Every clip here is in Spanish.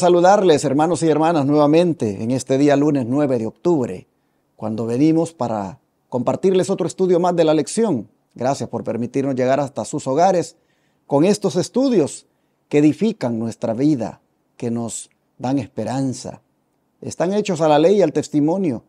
saludarles, hermanos y hermanas, nuevamente en este día lunes 9 de octubre, cuando venimos para compartirles otro estudio más de la lección. Gracias por permitirnos llegar hasta sus hogares con estos estudios que edifican nuestra vida, que nos dan esperanza. Están hechos a la ley y al testimonio,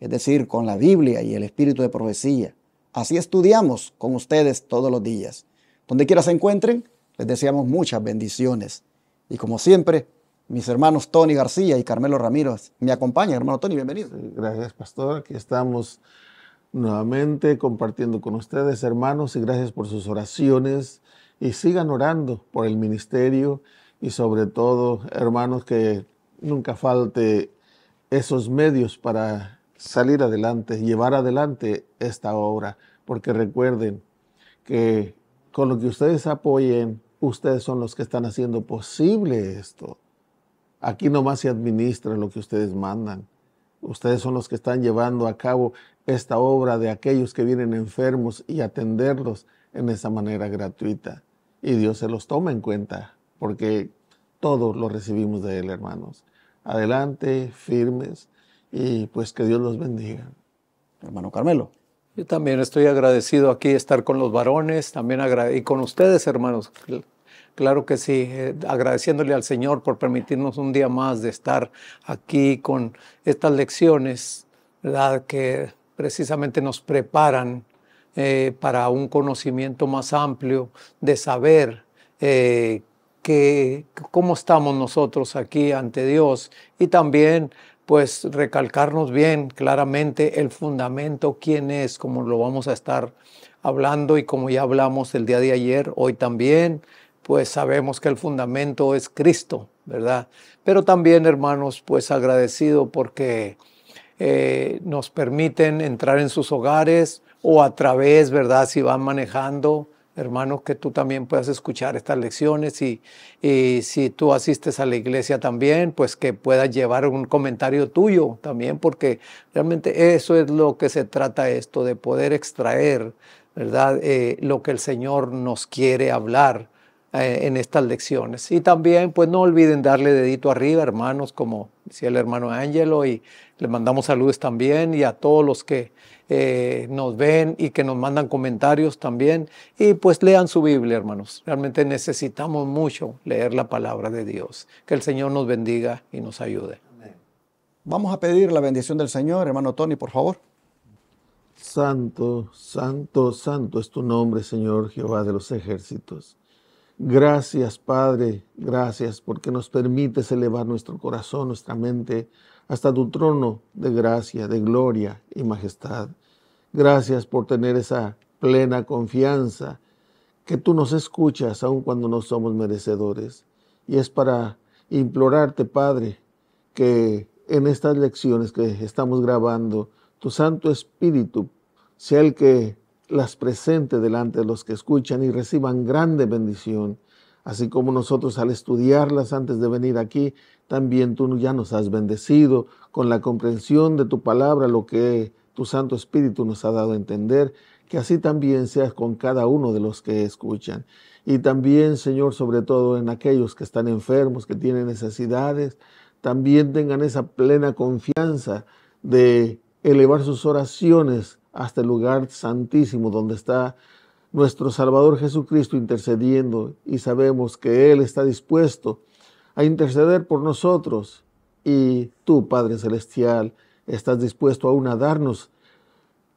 es decir, con la Biblia y el espíritu de profecía. Así estudiamos con ustedes todos los días. Donde quiera se encuentren, les deseamos muchas bendiciones. Y como siempre, mis hermanos Tony García y Carmelo Ramírez me acompañan. Hermano Tony, bienvenido. Gracias, pastor. Aquí estamos nuevamente compartiendo con ustedes, hermanos, y gracias por sus oraciones. Y sigan orando por el ministerio y sobre todo, hermanos, que nunca falte esos medios para salir adelante, llevar adelante esta obra, porque recuerden que con lo que ustedes apoyen, ustedes son los que están haciendo posible esto. Aquí nomás se administra lo que ustedes mandan. Ustedes son los que están llevando a cabo esta obra de aquellos que vienen enfermos y atenderlos en esa manera gratuita. Y Dios se los toma en cuenta, porque todos lo recibimos de Él, hermanos. Adelante, firmes, y pues que Dios los bendiga. Hermano Carmelo. Yo también estoy agradecido aquí estar con los varones, también y con ustedes, hermanos, Claro que sí, eh, agradeciéndole al Señor por permitirnos un día más de estar aquí con estas lecciones, las Que precisamente nos preparan eh, para un conocimiento más amplio de saber eh, cómo estamos nosotros aquí ante Dios y también pues recalcarnos bien claramente el fundamento, quién es, como lo vamos a estar hablando y como ya hablamos el día de ayer, hoy también pues sabemos que el fundamento es Cristo, ¿verdad? Pero también, hermanos, pues agradecido porque eh, nos permiten entrar en sus hogares o a través, ¿verdad? Si van manejando, hermanos, que tú también puedas escuchar estas lecciones y, si tú asistes a la iglesia también, pues que puedas llevar un comentario tuyo también, porque realmente eso es lo que se trata esto, de poder extraer, ¿verdad? Eh, lo que el Señor nos quiere hablar eh, en estas lecciones. Y también, pues no olviden darle dedito arriba, hermanos, como decía el hermano Ángelo, y le mandamos saludos también, y a todos los que eh, nos ven y que nos mandan comentarios también, y pues lean su Biblia, hermanos. Realmente necesitamos mucho leer la palabra de Dios. Que el Señor nos bendiga y nos ayude. Vamos a pedir la bendición del Señor, hermano Tony, por favor. Santo, santo, santo es tu nombre, Señor Jehová de los ejércitos. Gracias, Padre, gracias porque nos permites elevar nuestro corazón, nuestra mente, hasta tu trono de gracia, de gloria y majestad. Gracias por tener esa plena confianza que tú nos escuchas aun cuando no somos merecedores. Y es para implorarte, Padre, que en estas lecciones que estamos grabando, tu Santo Espíritu sea el que las presente delante de los que escuchan y reciban grande bendición, así como nosotros al estudiarlas antes de venir aquí, también tú ya nos has bendecido con la comprensión de tu palabra, lo que tu Santo Espíritu nos ha dado a entender, que así también seas con cada uno de los que escuchan. Y también, Señor, sobre todo en aquellos que están enfermos, que tienen necesidades, también tengan esa plena confianza de elevar sus oraciones hasta el lugar santísimo donde está nuestro Salvador Jesucristo intercediendo y sabemos que Él está dispuesto a interceder por nosotros y tú, Padre Celestial, estás dispuesto aún a darnos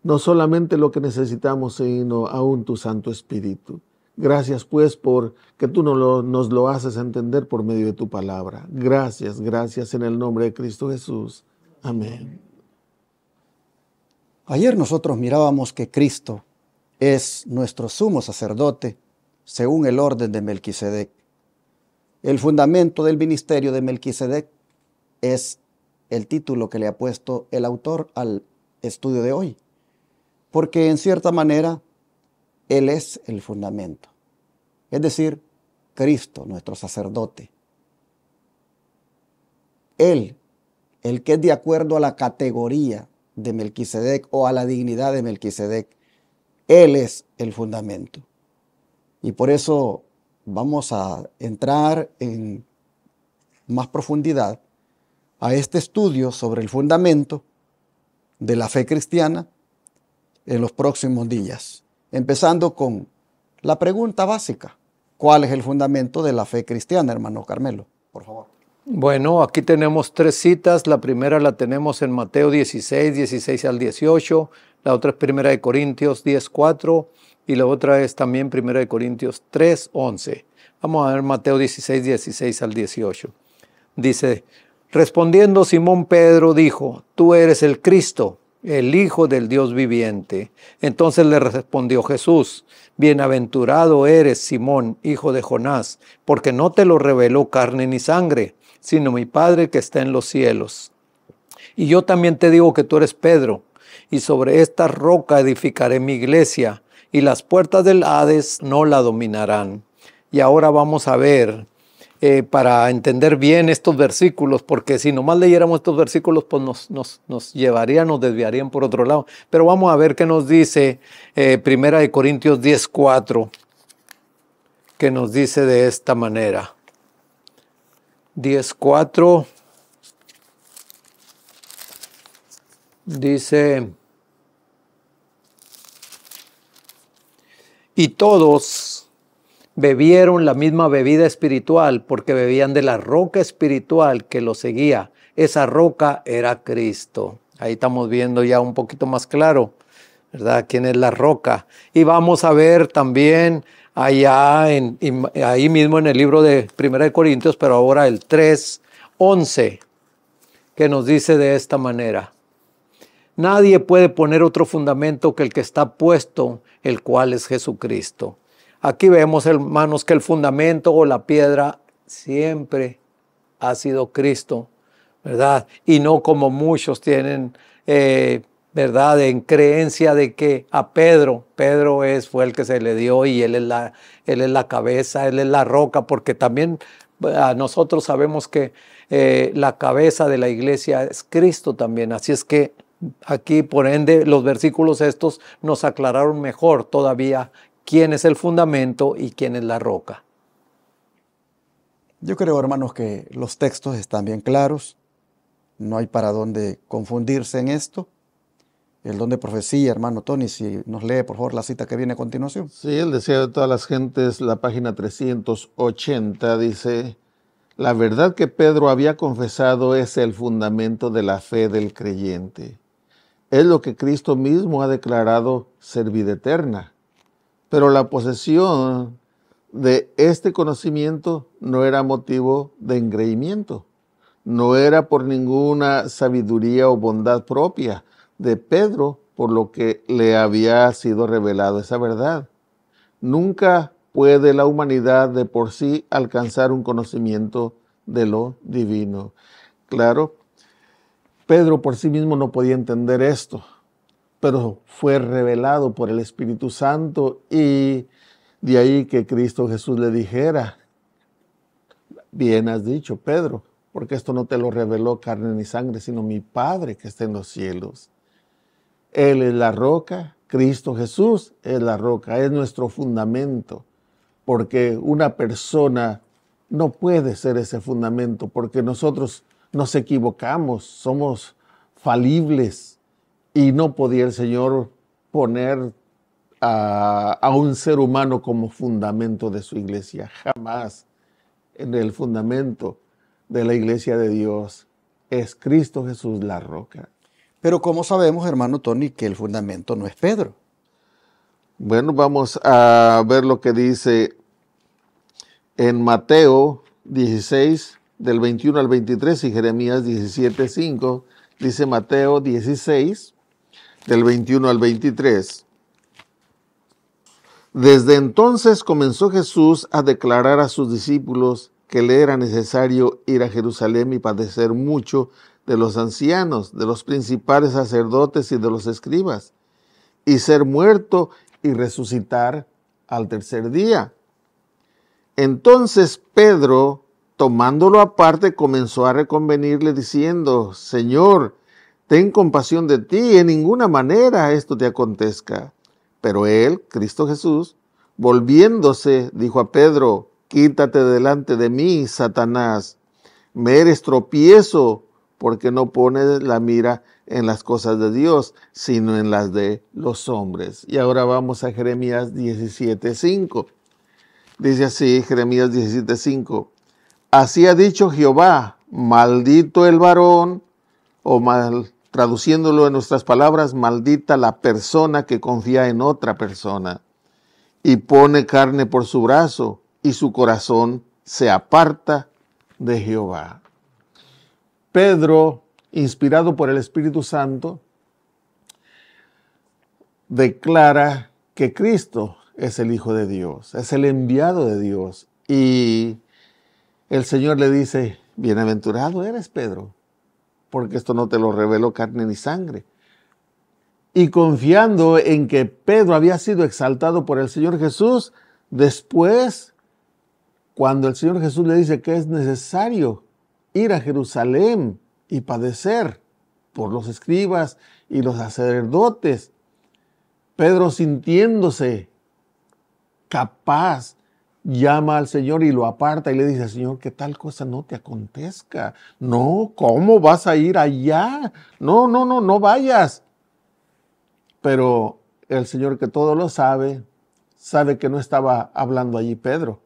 no solamente lo que necesitamos, sino aún tu Santo Espíritu. Gracias pues por que tú nos lo, nos lo haces entender por medio de tu palabra. Gracias, gracias en el nombre de Cristo Jesús. Amén. Ayer nosotros mirábamos que Cristo es nuestro sumo sacerdote según el orden de Melquisedec. El fundamento del ministerio de Melquisedec es el título que le ha puesto el autor al estudio de hoy, porque en cierta manera Él es el fundamento, es decir, Cristo, nuestro sacerdote. Él, el que es de acuerdo a la categoría de Melquisedec o a la dignidad de Melquisedec. Él es el fundamento. Y por eso vamos a entrar en más profundidad a este estudio sobre el fundamento de la fe cristiana en los próximos días, empezando con la pregunta básica, ¿cuál es el fundamento de la fe cristiana, hermano Carmelo? Por favor. Bueno, aquí tenemos tres citas. La primera la tenemos en Mateo 16, 16 al 18. La otra es Primera de Corintios 10, 4. Y la otra es también Primera de Corintios 3, 11. Vamos a ver Mateo 16, 16 al 18. Dice, respondiendo Simón Pedro dijo, tú eres el Cristo, el Hijo del Dios viviente. Entonces le respondió Jesús, bienaventurado eres Simón, hijo de Jonás, porque no te lo reveló carne ni sangre sino mi Padre que está en los cielos. Y yo también te digo que tú eres Pedro, y sobre esta roca edificaré mi iglesia, y las puertas del Hades no la dominarán. Y ahora vamos a ver, eh, para entender bien estos versículos, porque si nomás leyéramos estos versículos, pues nos, nos llevarían, nos desviarían por otro lado. Pero vamos a ver qué nos dice eh, Primera de Corintios 10.4, que nos dice de esta manera. 10.4 dice, y todos bebieron la misma bebida espiritual porque bebían de la roca espiritual que los seguía. Esa roca era Cristo. Ahí estamos viendo ya un poquito más claro, ¿verdad? ¿Quién es la roca? Y vamos a ver también allá en, ahí mismo en el libro de Primera de Corintios, pero ahora el 3.11, que nos dice de esta manera. Nadie puede poner otro fundamento que el que está puesto, el cual es Jesucristo. Aquí vemos, hermanos, que el fundamento o la piedra siempre ha sido Cristo, ¿verdad? Y no como muchos tienen eh, ¿verdad? En creencia de que a Pedro, Pedro es, fue el que se le dio y él es la, él es la cabeza, él es la roca, porque también eh, nosotros sabemos que eh, la cabeza de la iglesia es Cristo también. Así es que aquí, por ende, los versículos estos nos aclararon mejor todavía quién es el fundamento y quién es la roca. Yo creo, hermanos, que los textos están bien claros. No hay para dónde confundirse en esto el don de profecía, hermano Tony, si nos lee por favor la cita que viene a continuación. Sí, el deseo de todas las gentes, la página 380 dice, la verdad que Pedro había confesado es el fundamento de la fe del creyente. Es lo que Cristo mismo ha declarado ser vida eterna. Pero la posesión de este conocimiento no era motivo de engreimiento, no era por ninguna sabiduría o bondad propia, de Pedro por lo que le había sido revelado esa verdad. Nunca puede la humanidad de por sí alcanzar un conocimiento de lo divino. Claro, Pedro por sí mismo no podía entender esto, pero fue revelado por el Espíritu Santo y de ahí que Cristo Jesús le dijera, bien has dicho, Pedro, porque esto no te lo reveló carne ni sangre, sino mi Padre que está en los cielos. Él es la roca, Cristo Jesús es la roca, es nuestro fundamento, porque una persona no puede ser ese fundamento, porque nosotros nos equivocamos, somos falibles y no podía el Señor poner a, a un ser humano como fundamento de su iglesia, jamás. En el fundamento de la iglesia de Dios es Cristo Jesús la roca. Pero ¿cómo sabemos, hermano Tony, que el fundamento no es Pedro? Bueno, vamos a ver lo que dice en Mateo 16, del 21 al 23 y Jeremías 17, 5. Dice Mateo 16, del 21 al 23. Desde entonces comenzó Jesús a declarar a sus discípulos que le era necesario ir a Jerusalén y padecer mucho de los ancianos, de los principales sacerdotes y de los escribas, y ser muerto y resucitar al tercer día. Entonces Pedro, tomándolo aparte, comenzó a reconvenirle diciendo, Señor, ten compasión de ti, en ninguna manera esto te acontezca. Pero él, Cristo Jesús, volviéndose, dijo a Pedro, quítate delante de mí, Satanás, me eres tropiezo porque no pone la mira en las cosas de Dios, sino en las de los hombres. Y ahora vamos a Jeremías 17:5. Dice así Jeremías 17:5. Así ha dicho Jehová, maldito el varón, o mal, traduciéndolo en nuestras palabras, maldita la persona que confía en otra persona y pone carne por su brazo y su corazón se aparta de Jehová. Pedro, inspirado por el Espíritu Santo, declara que Cristo es el Hijo de Dios, es el enviado de Dios. Y el Señor le dice, bienaventurado eres, Pedro, porque esto no te lo reveló carne ni sangre. Y confiando en que Pedro había sido exaltado por el Señor Jesús, después, cuando el Señor Jesús le dice que es necesario ir a Jerusalén y padecer por los escribas y los sacerdotes. Pedro sintiéndose capaz, llama al Señor y lo aparta y le dice, Señor, que tal cosa no te acontezca. No, ¿cómo vas a ir allá? No, no, no, no vayas. Pero el Señor que todo lo sabe, sabe que no estaba hablando allí Pedro.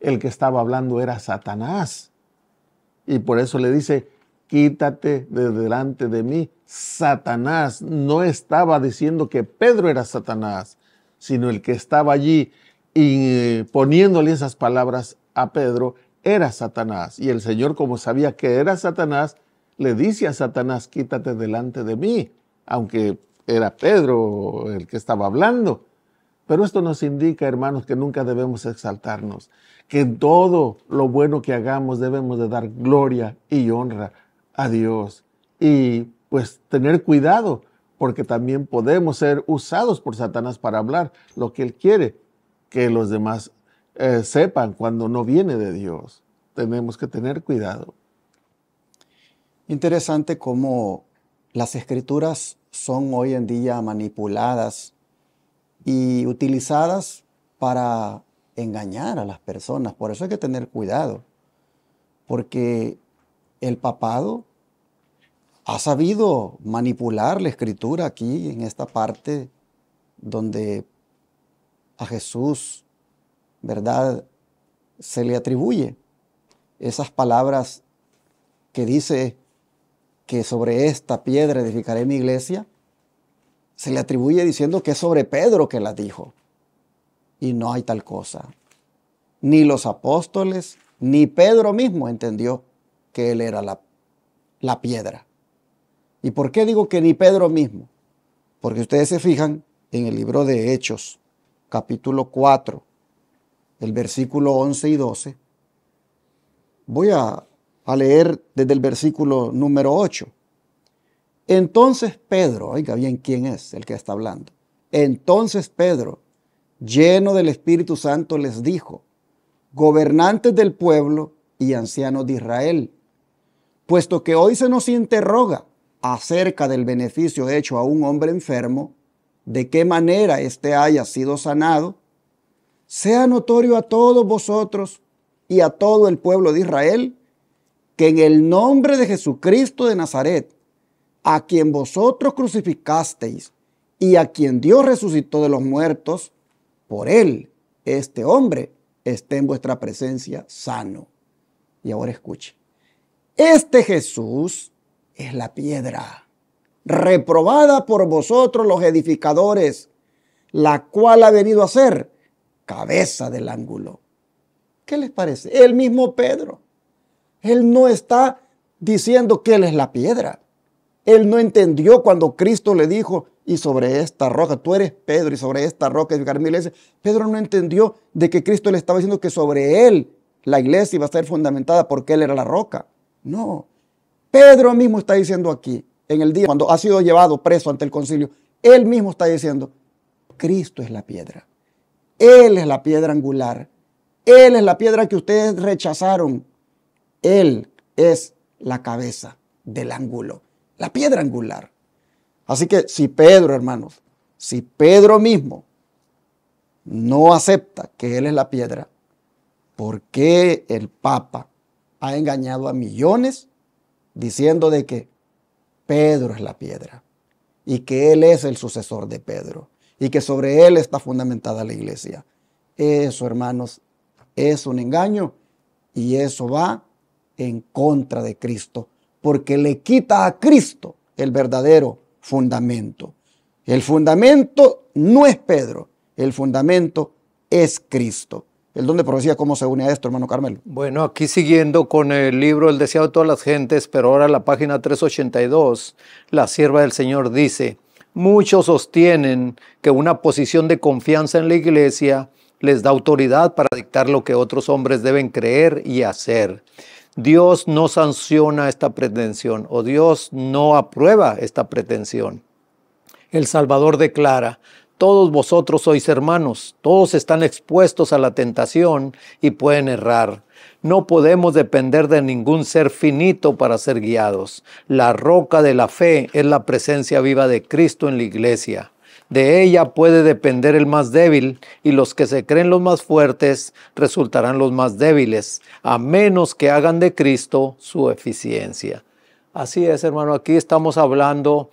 El que estaba hablando era Satanás. Y por eso le dice, quítate de delante de mí, Satanás. No estaba diciendo que Pedro era Satanás, sino el que estaba allí y eh, poniéndole esas palabras a Pedro era Satanás. Y el Señor, como sabía que era Satanás, le dice a Satanás, quítate delante de mí, aunque era Pedro el que estaba hablando. Pero esto nos indica, hermanos, que nunca debemos exaltarnos, que todo lo bueno que hagamos debemos de dar gloria y honra a Dios. Y pues tener cuidado, porque también podemos ser usados por Satanás para hablar lo que él quiere que los demás eh, sepan cuando no viene de Dios. Tenemos que tener cuidado. Interesante cómo las escrituras son hoy en día manipuladas y utilizadas para engañar a las personas. Por eso hay que tener cuidado, porque el papado ha sabido manipular la escritura aquí en esta parte donde a Jesús, ¿verdad? Se le atribuye esas palabras que dice que sobre esta piedra edificaré mi iglesia, se le atribuye diciendo que es sobre Pedro que la dijo. Y no hay tal cosa. Ni los apóstoles, ni Pedro mismo entendió que él era la, piedra. ¿Y por qué digo que ni Pedro mismo? Porque ustedes se fijan en el libro de Hechos, capítulo 4, el versículo 11 y 12. Voy a, a leer desde el versículo número 8. Entonces Pedro, oiga bien quién es el que está hablando. Entonces Pedro, lleno del Espíritu Santo, les dijo, gobernantes del pueblo y ancianos de Israel, puesto que hoy se nos interroga acerca del beneficio hecho a un hombre enfermo, de qué manera éste haya sido sanado, sea notorio a todos vosotros y a todo el pueblo de Israel que en el nombre de Jesucristo de Nazaret, a quien vosotros crucificasteis y a quien Dios resucitó de los muertos, por él este hombre esté en vuestra presencia sano. Y ahora escuche, este Jesús es la piedra reprobada por vosotros los edificadores, la cual ha venido a ser cabeza del ángulo. ¿Qué les parece? El mismo Pedro. Él no está diciendo que él es la piedra. Él no entendió cuando Cristo le dijo, y sobre esta roca, tú eres Pedro, y sobre esta roca es mi iglesia. Pedro no entendió de que Cristo le estaba diciendo que sobre él la iglesia iba a ser fundamentada porque él era la roca. No. Pedro mismo está diciendo aquí, en el día cuando ha sido llevado preso ante el concilio, él mismo está diciendo, Cristo es la piedra. Él es la piedra angular. Él es la piedra que ustedes rechazaron. Él es la cabeza del ángulo la piedra angular. Así que si Pedro, hermanos, si Pedro mismo no acepta que él es la piedra, ¿por qué el Papa ha engañado a millones diciendo de que Pedro es la piedra y que él es el sucesor de Pedro y que sobre él está fundamentada la iglesia? Eso, hermanos, es un engaño y eso va en contra de Cristo porque le quita a Cristo el verdadero fundamento. El fundamento no es Pedro, el fundamento es Cristo. El don de profecía, ¿cómo se une a esto, hermano Carmelo? Bueno, aquí siguiendo con el libro El deseado de todas las gentes, pero ahora la página 382, la sierva del Señor dice, muchos sostienen que una posición de confianza en la iglesia les da autoridad para dictar lo que otros hombres deben creer y hacer. Dios no sanciona esta pretensión o Dios no aprueba esta pretensión. El Salvador declara, todos vosotros sois hermanos, todos están expuestos a la tentación y pueden errar. No podemos depender de ningún ser finito para ser guiados. La roca de la fe es la presencia viva de Cristo en la iglesia. De ella puede depender el más débil y los que se creen los más fuertes resultarán los más débiles, a menos que hagan de Cristo su eficiencia. Así es, hermano, aquí estamos hablando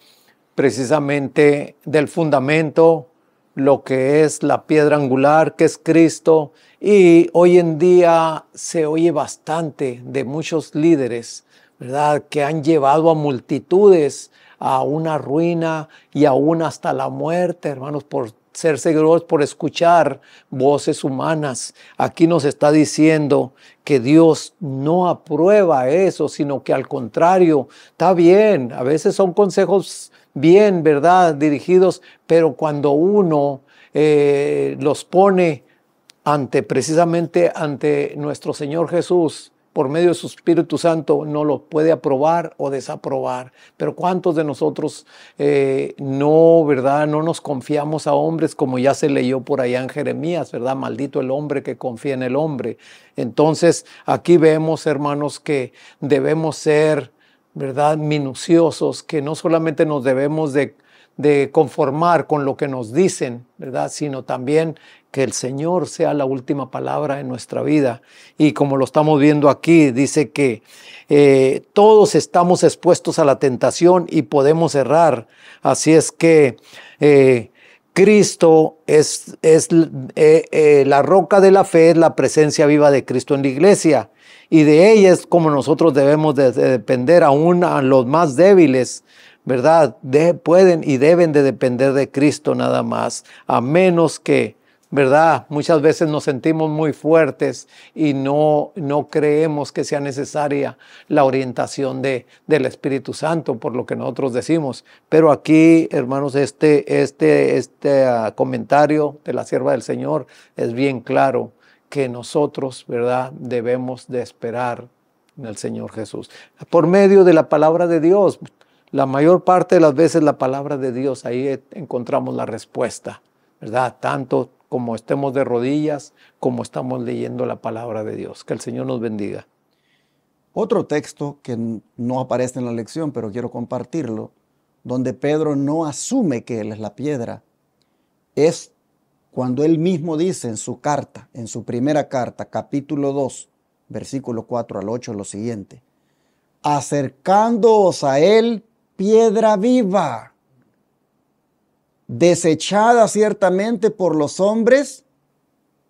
precisamente del fundamento, lo que es la piedra angular, que es Cristo, y hoy en día se oye bastante de muchos líderes, ¿verdad?, que han llevado a multitudes a una ruina y aún hasta la muerte, hermanos, por ser seguros, por escuchar voces humanas. Aquí nos está diciendo que Dios no aprueba eso, sino que al contrario, está bien, a veces son consejos bien, ¿verdad? Dirigidos, pero cuando uno eh, los pone ante precisamente ante nuestro Señor Jesús, por medio de su Espíritu Santo no lo puede aprobar o desaprobar. Pero ¿cuántos de nosotros eh, no, verdad? No nos confiamos a hombres como ya se leyó por allá en Jeremías, ¿verdad? Maldito el hombre que confía en el hombre. Entonces, aquí vemos, hermanos, que debemos ser, ¿verdad? Minuciosos, que no solamente nos debemos de de conformar con lo que nos dicen, ¿verdad? Sino también que el Señor sea la última palabra en nuestra vida. Y como lo estamos viendo aquí, dice que eh, todos estamos expuestos a la tentación y podemos errar. Así es que eh, Cristo es, es eh, la roca de la fe, es la presencia viva de Cristo en la iglesia. Y de ella es como nosotros debemos de, depender aún a los más débiles. ¿Verdad? pueden y deben de depender de Cristo nada más, a menos que ¿verdad? Muchas veces nos sentimos muy fuertes y no, no creemos que sea necesaria la orientación de, del Espíritu Santo, por lo que nosotros decimos. Pero aquí, hermanos, este, este, este ah, comentario de la sierva del Señor es bien claro que nosotros, ¿verdad?, debemos de esperar en el Señor Jesús. Por medio de la palabra de Dios, la mayor parte de las veces la palabra de Dios, ahí encontramos la respuesta, ¿verdad? Tanto como estemos de rodillas, como estamos leyendo la palabra de Dios. Que el Señor nos bendiga. Otro texto que no aparece en la lección, pero quiero compartirlo, donde Pedro no asume que él es la piedra, es cuando él mismo dice en su carta, en su primera carta, capítulo 2, versículo 4 al 8, lo siguiente, acercándoos a él, piedra viva desechada ciertamente por los hombres,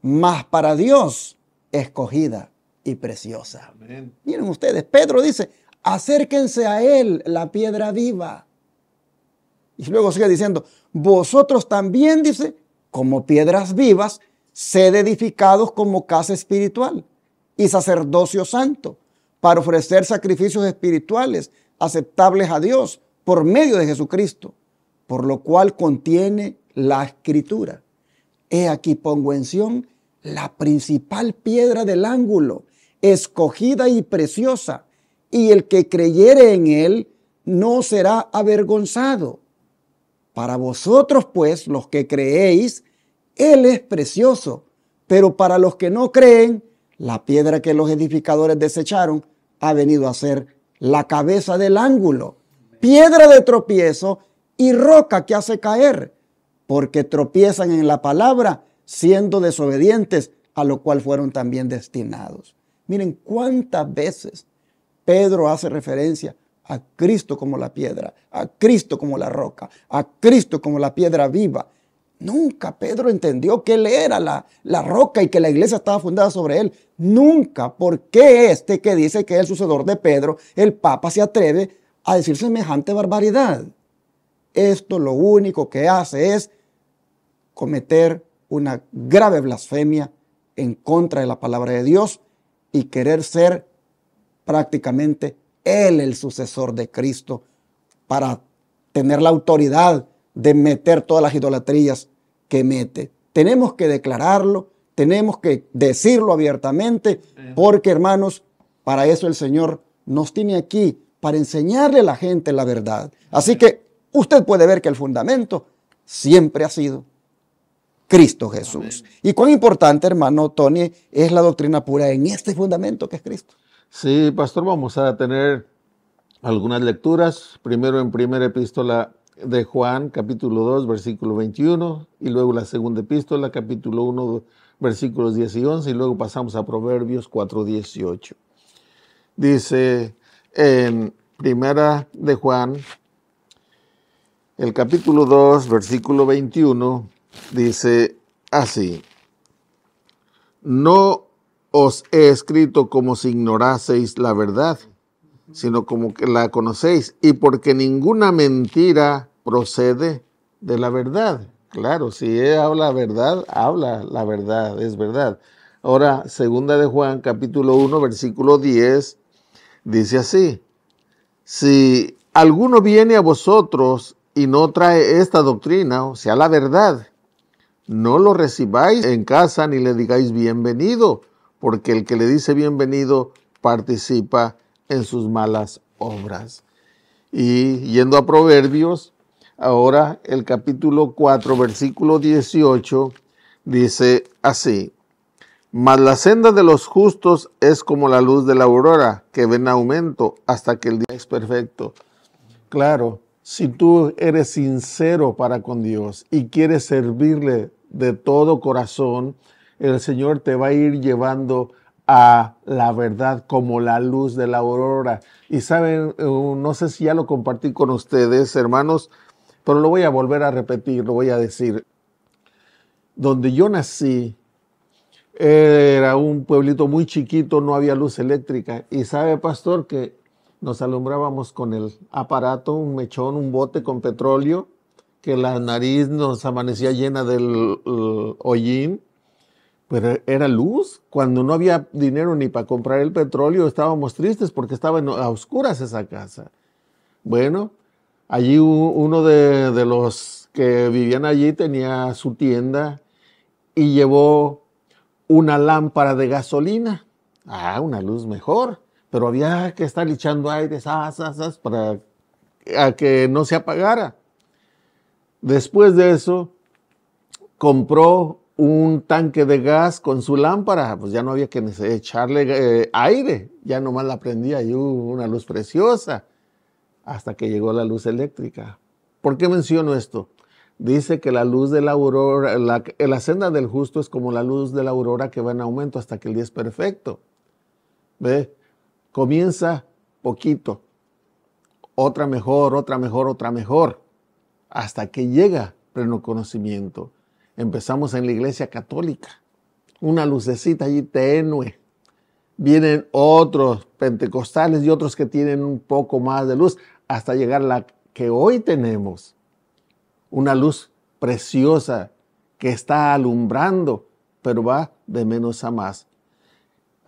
mas para Dios escogida y preciosa. Miren ustedes, Pedro dice, acérquense a Él, la piedra viva. Y luego sigue diciendo, vosotros también, dice, como piedras vivas, sed edificados como casa espiritual y sacerdocio santo, para ofrecer sacrificios espirituales aceptables a Dios por medio de Jesucristo por lo cual contiene la escritura. He aquí pongo en Sión la principal piedra del ángulo, escogida y preciosa, y el que creyere en él no será avergonzado. Para vosotros, pues, los que creéis, él es precioso, pero para los que no creen, la piedra que los edificadores desecharon ha venido a ser la cabeza del ángulo, piedra de tropiezo y roca que hace caer, porque tropiezan en la palabra, siendo desobedientes, a lo cual fueron también destinados. Miren cuántas veces Pedro hace referencia a Cristo como la piedra, a Cristo como la roca, a Cristo como la piedra viva. Nunca Pedro entendió que él era la, la, roca y que la iglesia estaba fundada sobre él. Nunca, porque este que dice que es el sucedor de Pedro, el Papa, se atreve a decir semejante barbaridad? Esto lo único que hace es cometer una grave blasfemia en contra de la palabra de Dios y querer ser prácticamente él el sucesor de Cristo para tener la autoridad de meter todas las idolatrías que mete. Tenemos que declararlo, tenemos que decirlo abiertamente, porque hermanos, para eso el Señor nos tiene aquí, para enseñarle a la gente la verdad. Así que usted puede ver que el fundamento siempre ha sido Cristo Jesús. Y cuán importante, hermano Tony, es la doctrina pura en este fundamento que es Cristo. Sí, pastor, vamos a tener algunas lecturas. Primero en primera epístola de Juan, capítulo 2, versículo 21, y luego la segunda epístola, capítulo 1, versículos 10 y 11, y luego pasamos a Proverbios 4, 18. Dice en primera de Juan, el capítulo 2, versículo 21, dice así, no os he escrito como si ignoraseis la verdad, sino como que la conocéis, y porque ninguna mentira procede de la verdad. Claro, si él habla verdad, habla la verdad, es verdad. Ahora, segunda de Juan, capítulo 1, versículo 10, dice así, si alguno viene a vosotros y no trae esta doctrina, o sea, la verdad, no lo recibáis en casa ni le digáis bienvenido, porque el que le dice bienvenido participa en sus malas obras. Y yendo a Proverbios, ahora el capítulo 4, versículo 18, dice así, mas la senda de los justos es como la luz de la aurora, que ven aumento hasta que el día es perfecto. Claro, si tú eres sincero para con Dios y quieres servirle de todo corazón, el Señor te va a ir llevando a la verdad como la luz de la aurora. Y saben, eh, no sé si ya lo compartí con ustedes, hermanos, pero lo voy a volver a repetir, lo voy a decir. Donde yo nací era un pueblito muy chiquito, no había luz eléctrica. Y sabe, pastor, que nos alumbrábamos con el aparato, un mechón, un bote con petróleo, que la nariz nos amanecía llena del uh, hollín, pero pues, e, era luz. Cuando no había dinero ni para comprar el petróleo, estábamos tristes porque estaba a oscuras esa casa. Bueno, allí uno de, de los que vivían allí tenía su tienda y llevó una lámpara de gasolina. Ah, una luz mejor pero había que estar echando aire as, para que no se apagara. Después de eso, compró un tanque de gas con su lámpara, pues ya no había que echarle eh, aire, ya nomás la prendía y hubo una luz preciosa hasta que llegó la luz eléctrica. ¿Por qué menciono esto? Dice que la luz de la aurora, la, la senda del justo es como la luz de la aurora que va en aumento hasta que el día es perfecto. ¿Ve? Comienza poquito, otra mejor, otra mejor, otra mejor, hasta que llega pleno conocimiento. Empezamos en la iglesia católica, una lucecita allí tenue. Vienen otros pentecostales y otros que tienen un poco más de luz, hasta llegar la que hoy tenemos, una luz preciosa que está alumbrando, pero va de menos a más.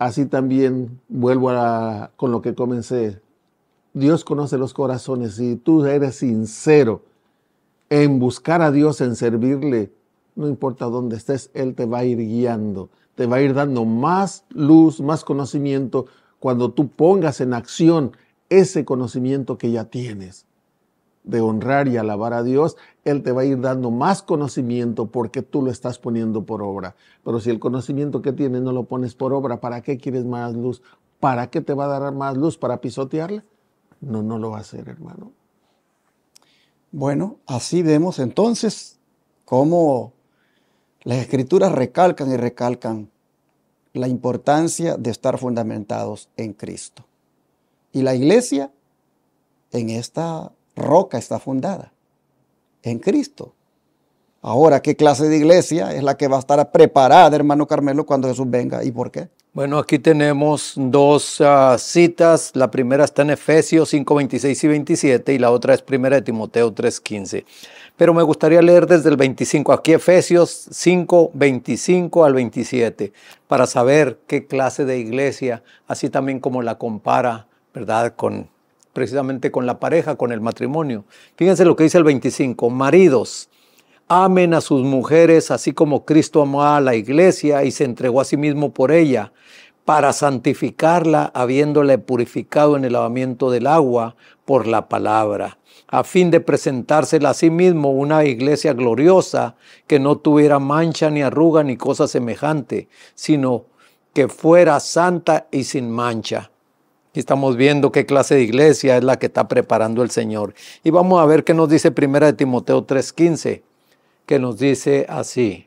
Así también vuelvo a con lo que comencé. Dios conoce los corazones. y tú eres sincero en buscar a Dios, en servirle, no importa dónde estés, Él te va a ir guiando, te va a ir dando más luz, más conocimiento, cuando tú pongas en acción ese conocimiento que ya tienes de honrar y alabar a Dios, Él te va a ir dando más conocimiento porque tú lo estás poniendo por obra. Pero si el conocimiento que tienes no lo pones por obra, ¿para qué quieres más luz? ¿Para qué te va a dar más luz? ¿Para pisotearla? No, no lo va a hacer, hermano. Bueno, así vemos entonces cómo las escrituras recalcan y recalcan la importancia de estar fundamentados en Cristo. Y la iglesia en esta roca está fundada, en Cristo. Ahora, ¿qué clase de iglesia es la que va a estar preparada, hermano Carmelo, cuando Jesús venga y por qué? Bueno, aquí tenemos dos ah, citas. La primera está en Efesios 5, 26 y 27 y la otra es primera de Timoteo 3, 15. Pero me gustaría leer desde el 25, aquí Efesios 5, 25 al 27, para saber qué clase de iglesia, así también como la compara, ¿verdad?, con precisamente con la pareja, con el matrimonio. Fíjense lo que dice el 25, maridos, amen a sus mujeres así como Cristo amó a la iglesia y se entregó a sí mismo por ella, para santificarla habiéndola purificado en el lavamiento del agua por la palabra a fin de presentársela a sí mismo una iglesia gloriosa que no tuviera mancha ni arruga ni cosa semejante, sino que fuera santa y sin mancha. Aquí estamos viendo qué clase de iglesia es la que está preparando el Señor. Y vamos a ver qué nos dice Primera de Timoteo 3:15, que nos dice así: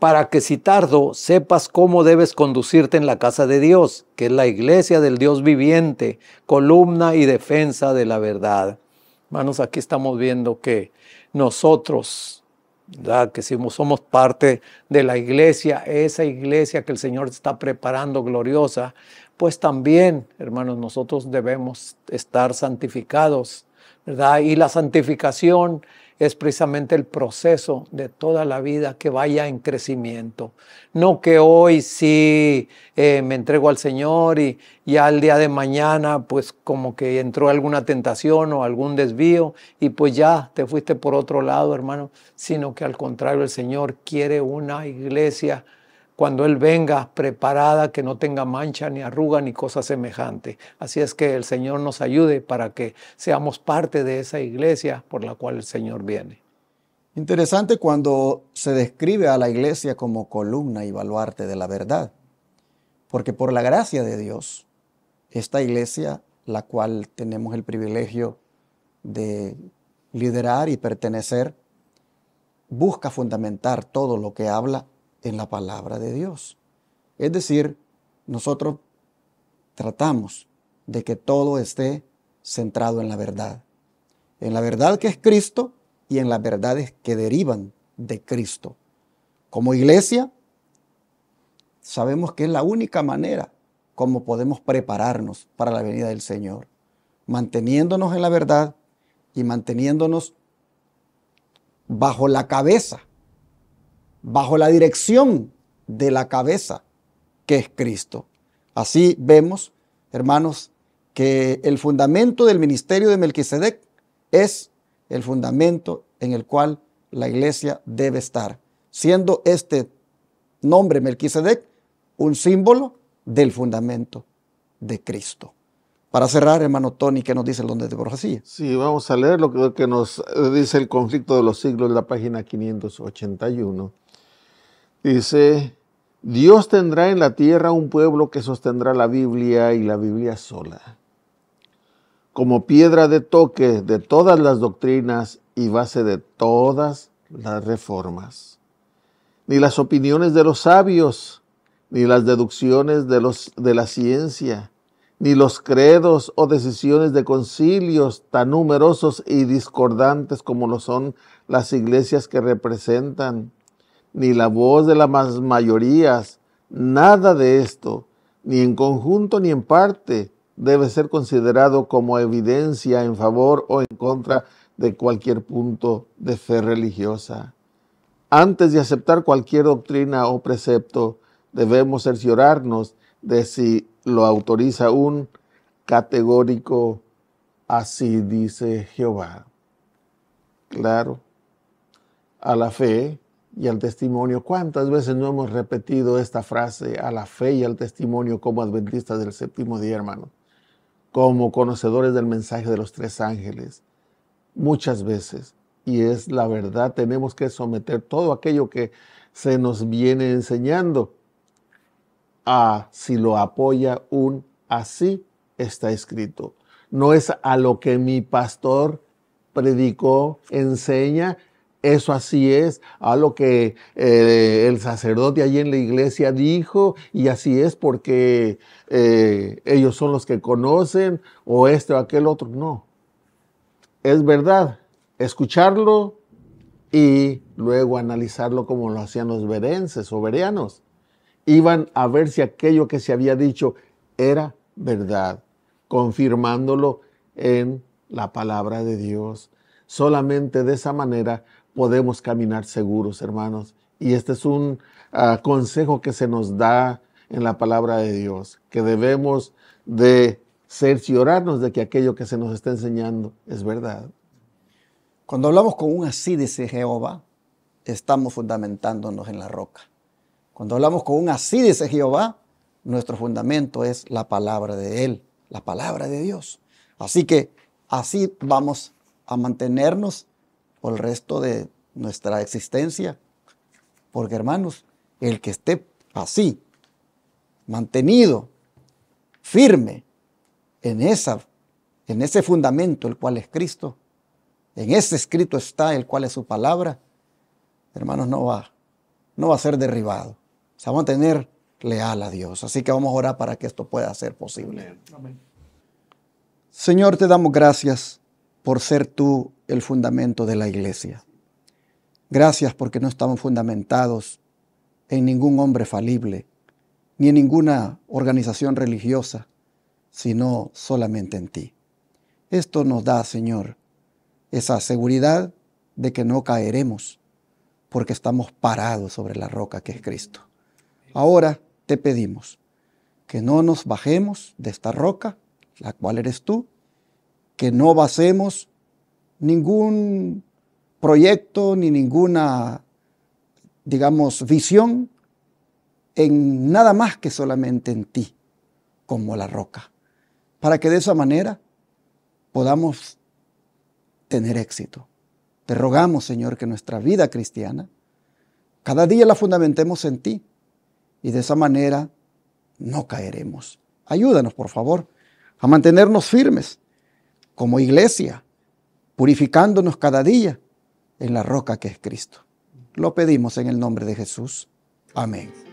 Para que si tardo sepas cómo debes conducirte en la casa de Dios, que es la iglesia del Dios viviente, columna y defensa de la verdad. Hermanos, aquí estamos viendo que nosotros, ¿verdad? que somos parte de la iglesia, esa iglesia que el Señor está preparando gloriosa, pues también, hermanos, nosotros debemos estar santificados, ¿verdad? Y la santificación es precisamente el proceso de toda la vida que vaya en crecimiento. No que hoy sí eh, me entrego al Señor y ya al día de mañana pues como que entró alguna tentación o algún desvío y pues ya te fuiste por otro lado, hermano, sino que al contrario el Señor quiere una iglesia cuando Él venga preparada, que no tenga mancha ni arruga ni cosa semejante. Así es que el Señor nos ayude para que seamos parte de esa iglesia por la cual el Señor viene. Interesante cuando se describe a la iglesia como columna y baluarte de la verdad, porque por la gracia de Dios, esta iglesia, la cual tenemos el privilegio de liderar y pertenecer, busca fundamentar todo lo que habla en la palabra de Dios. Es decir, nosotros tratamos de que todo esté centrado en la verdad, en la verdad que es Cristo y en las verdades que derivan de Cristo. Como iglesia, sabemos que es la única manera como podemos prepararnos para la venida del Señor, manteniéndonos en la verdad y manteniéndonos bajo la cabeza bajo la dirección de la cabeza, que es Cristo. Así vemos, hermanos, que el fundamento del ministerio de Melquisedec es el fundamento en el cual la iglesia debe estar, siendo este nombre Melquisedec un símbolo del fundamento de Cristo. Para cerrar, hermano Tony, ¿qué nos dice el don de Borjasilla? Sí, vamos a leer lo que, nos eh, dice el conflicto de los siglos, en la página 581. Dice, Dios tendrá en la tierra un pueblo que sostendrá la Biblia y la Biblia sola, como piedra de toque de todas las doctrinas y base de todas las reformas. Ni las opiniones de los sabios, ni las deducciones de, los, de la ciencia, ni los credos o decisiones de concilios tan numerosos y discordantes como lo son las iglesias que representan ni la voz de las mayorías, nada de esto, ni en conjunto ni en parte, debe ser considerado como evidencia en favor o en contra de cualquier punto de fe religiosa. Antes de aceptar cualquier doctrina o precepto, debemos cerciorarnos de si lo autoriza un categórico así dice Jehová. Claro, a la fe y al testimonio. ¿Cuántas veces no hemos repetido esta frase a la fe y al testimonio como adventistas del séptimo día, hermano? Como conocedores del mensaje de los tres ángeles. Muchas veces. Y es la verdad, tenemos que someter todo aquello que se nos viene enseñando a si lo apoya un así está escrito. No es a lo que mi pastor predicó, enseña eso así es, a lo que eh, el sacerdote allí en la iglesia dijo, y así es porque eh, ellos son los que conocen, o este o aquel otro. No, es verdad, escucharlo y luego analizarlo como lo hacían los verenses o verianos. Iban a ver si aquello que se había dicho era verdad, confirmándolo en la palabra de Dios. Solamente de esa manera podemos caminar seguros, hermanos. Y este es un ah, consejo que se nos da en la palabra de Dios, que debemos de cerciorarnos de que aquello que se nos está enseñando es verdad. Cuando hablamos con un así, dice Jehová, estamos fundamentándonos en la roca. Cuando hablamos con un así, dice Jehová, nuestro fundamento es la palabra de Él, la palabra de Dios. Así que así vamos a mantenernos por el resto de nuestra existencia. Porque hermanos, el que esté así, mantenido, firme en, esa, en ese fundamento, el cual es Cristo, en ese escrito está, el cual es su palabra, hermanos, no va, no va a ser derribado. Se va a mantener leal a Dios. Así que vamos a orar para que esto pueda ser posible. Señor, te damos gracias por ser tú el fundamento de la iglesia. Gracias porque no estamos fundamentados en ningún hombre falible, ni en ninguna organización religiosa, sino solamente en ti. Esto nos da, Señor, esa seguridad de que no caeremos, porque estamos parados sobre la roca que es Cristo. Ahora te pedimos que no nos bajemos de esta roca, la cual eres tú, que no basemos ningún proyecto ni ninguna, digamos, visión en nada más que solamente en ti, como la roca, para que de esa manera podamos tener éxito. Te rogamos, Señor, que nuestra vida cristiana cada día la fundamentemos en ti y de esa manera no caeremos. Ayúdanos, por favor, a mantenernos firmes como iglesia, purificándonos cada día en la roca que es Cristo. Lo pedimos en el nombre de Jesús. Amén.